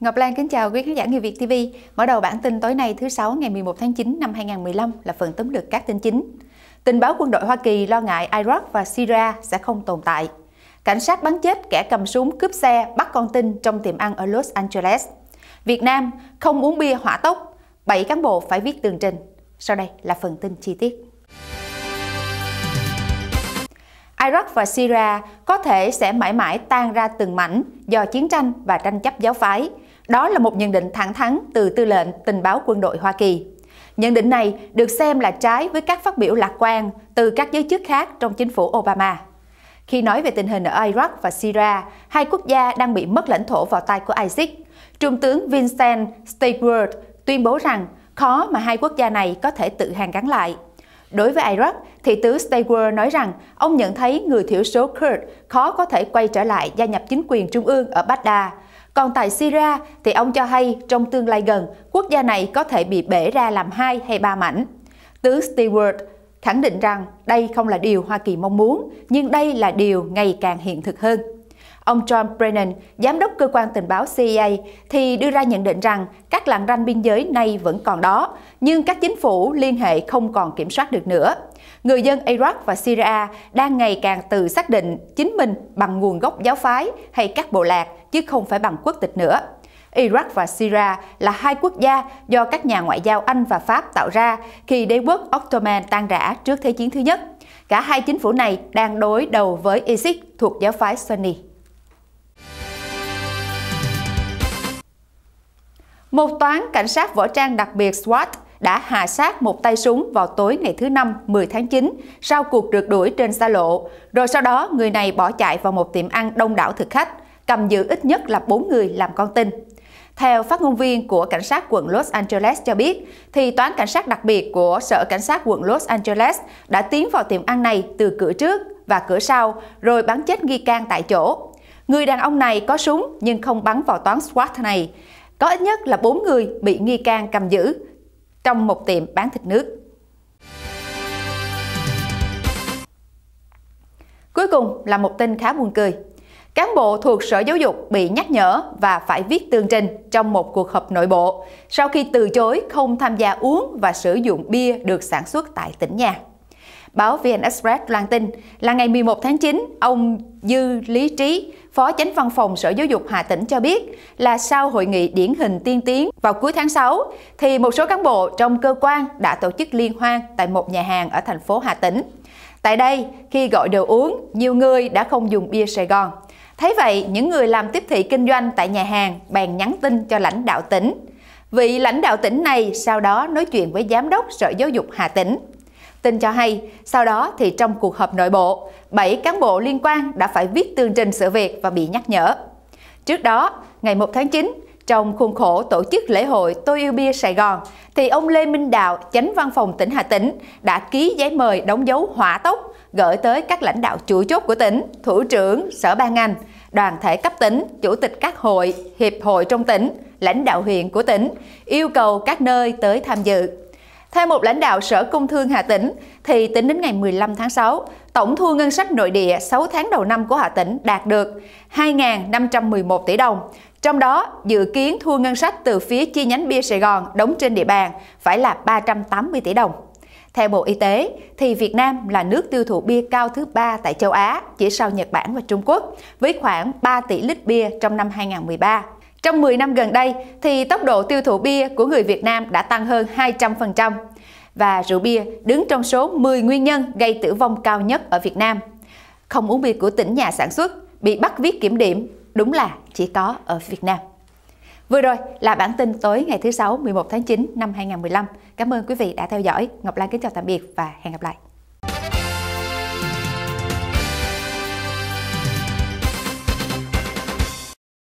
Ngọc Lan kính chào quý khán giả Người Việt TV. Mở đầu bản tin tối nay thứ Sáu ngày 11 tháng 9 năm 2015 là phần tóm lược các tin chính. Tình báo quân đội Hoa Kỳ lo ngại Iraq và Syria sẽ không tồn tại. Cảnh sát bắn chết kẻ cầm súng cướp xe bắt con tin trong tiệm ăn ở Los Angeles. Việt Nam không uống bia hỏa tốc, 7 cán bộ phải viết tường trình. Sau đây là phần tin chi tiết. Iraq và Syria có thể sẽ mãi mãi tan ra từng mảnh do chiến tranh và tranh chấp giáo phái – đó là một nhận định thẳng thắn từ tư lệnh tình báo quân đội Hoa Kỳ. Nhận định này được xem là trái với các phát biểu lạc quan từ các giới chức khác trong chính phủ Obama. Khi nói về tình hình ở Iraq và Syria, hai quốc gia đang bị mất lãnh thổ vào tay của ISIS, Trung tướng Vincent Stewart tuyên bố rằng khó mà hai quốc gia này có thể tự hàn gắn lại. Đối với Iraq, thị tứ Stewart nói rằng ông nhận thấy người thiểu số Kurd khó có thể quay trở lại gia nhập chính quyền trung ương ở Baghdad còn tại Syria thì ông cho hay trong tương lai gần, quốc gia này có thể bị bể ra làm hai hay ba mảnh. tứ Stewart khẳng định rằng đây không là điều Hoa Kỳ mong muốn, nhưng đây là điều ngày càng hiện thực hơn. Ông John Brennan, giám đốc cơ quan tình báo CIA, thì đưa ra nhận định rằng các làng ranh biên giới nay vẫn còn đó, nhưng các chính phủ liên hệ không còn kiểm soát được nữa. Người dân Iraq và Syria đang ngày càng tự xác định chính mình bằng nguồn gốc giáo phái hay các bộ lạc, chứ không phải bằng quốc tịch nữa. Iraq và Syria là hai quốc gia do các nhà ngoại giao Anh và Pháp tạo ra khi đế quốc Ottoman tan rã trước Thế chiến thứ nhất. Cả hai chính phủ này đang đối đầu với ISIS thuộc giáo phái Sunni. Một toán cảnh sát võ trang đặc biệt SWAT đã hạ sát một tay súng vào tối ngày thứ Năm 10 tháng 9 sau cuộc rượt đuổi trên xa lộ, rồi sau đó người này bỏ chạy vào một tiệm ăn đông đảo thực khách, cầm giữ ít nhất là 4 người làm con tin. Theo phát ngôn viên của cảnh sát quận Los Angeles cho biết, thì toán cảnh sát đặc biệt của Sở Cảnh sát quận Los Angeles đã tiến vào tiệm ăn này từ cửa trước và cửa sau, rồi bắn chết nghi can tại chỗ. Người đàn ông này có súng nhưng không bắn vào toán SWAT này có ít nhất là 4 người bị nghi can cầm giữ trong một tiệm bán thịt nước. Cuối cùng là một tin khá buồn cười. Cán bộ thuộc Sở Giáo dục bị nhắc nhở và phải viết tương trình trong một cuộc họp nội bộ sau khi từ chối không tham gia uống và sử dụng bia được sản xuất tại tỉnh nhà. Báo VN Express loan tin là ngày 11 tháng 9, ông Dư Lý Trí, Phó Chánh Văn phòng Sở Giáo dục Hà Tĩnh cho biết là sau hội nghị điển hình tiên tiến vào cuối tháng 6 thì một số cán bộ trong cơ quan đã tổ chức liên hoan tại một nhà hàng ở thành phố Hà Tĩnh. Tại đây, khi gọi đồ uống, nhiều người đã không dùng bia Sài Gòn. Thấy vậy, những người làm tiếp thị kinh doanh tại nhà hàng bèn nhắn tin cho lãnh đạo tỉnh. Vị lãnh đạo tỉnh này sau đó nói chuyện với giám đốc Sở Giáo dục Hà Tĩnh Tin cho hay, sau đó thì trong cuộc họp nội bộ, 7 cán bộ liên quan đã phải viết tương trình sự việc và bị nhắc nhở. Trước đó, ngày 1 tháng 9, trong khuôn khổ tổ chức lễ hội Tôi yêu bia Sài Gòn, thì ông Lê Minh Đạo, chánh văn phòng tỉnh Hà Tĩnh, đã ký giấy mời đóng dấu hỏa tốc gửi tới các lãnh đạo chủ chốt của tỉnh, thủ trưởng, sở ban ngành, đoàn thể cấp tỉnh, chủ tịch các hội, hiệp hội trong tỉnh, lãnh đạo huyện của tỉnh, yêu cầu các nơi tới tham dự. Theo một lãnh đạo Sở Công Thương Hà Tĩnh, thì tính đến ngày 15 tháng 6, tổng thu ngân sách nội địa 6 tháng đầu năm của Hà Tĩnh đạt được 2.511 tỷ đồng. Trong đó, dự kiến thu ngân sách từ phía chi nhánh bia Sài Gòn đóng trên địa bàn phải là 380 tỷ đồng. Theo Bộ Y tế, thì Việt Nam là nước tiêu thụ bia cao thứ ba tại châu Á, chỉ sau Nhật Bản và Trung Quốc, với khoảng 3 tỷ lít bia trong năm 2013. Trong 10 năm gần đây thì tốc độ tiêu thụ bia của người Việt Nam đã tăng hơn 200% và rượu bia đứng trong số 10 nguyên nhân gây tử vong cao nhất ở Việt Nam. Không uống bia của tỉnh nhà sản xuất bị bắt viết kiểm điểm đúng là chỉ có ở Việt Nam. Vừa rồi là bản tin tối ngày thứ Sáu 11 tháng 9 năm 2015. Cảm ơn quý vị đã theo dõi. Ngọc Lan kính chào tạm biệt và hẹn gặp lại.